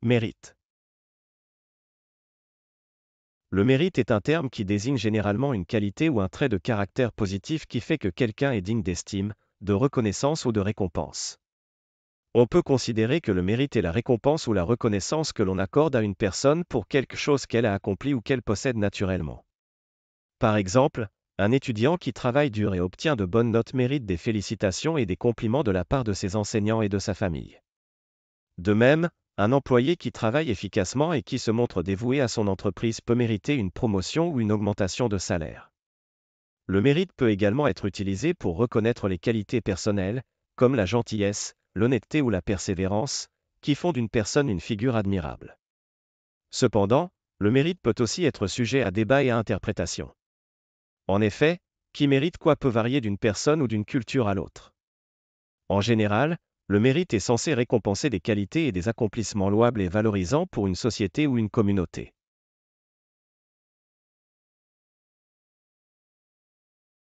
Mérite. Le mérite est un terme qui désigne généralement une qualité ou un trait de caractère positif qui fait que quelqu'un est digne d'estime, de reconnaissance ou de récompense. On peut considérer que le mérite est la récompense ou la reconnaissance que l'on accorde à une personne pour quelque chose qu'elle a accompli ou qu'elle possède naturellement. Par exemple, un étudiant qui travaille dur et obtient de bonnes notes mérite des félicitations et des compliments de la part de ses enseignants et de sa famille. De même, un employé qui travaille efficacement et qui se montre dévoué à son entreprise peut mériter une promotion ou une augmentation de salaire. Le mérite peut également être utilisé pour reconnaître les qualités personnelles, comme la gentillesse, l'honnêteté ou la persévérance, qui font d'une personne une figure admirable. Cependant, le mérite peut aussi être sujet à débat et à interprétation. En effet, qui mérite quoi peut varier d'une personne ou d'une culture à l'autre. En général, le mérite est censé récompenser des qualités et des accomplissements louables et valorisants pour une société ou une communauté.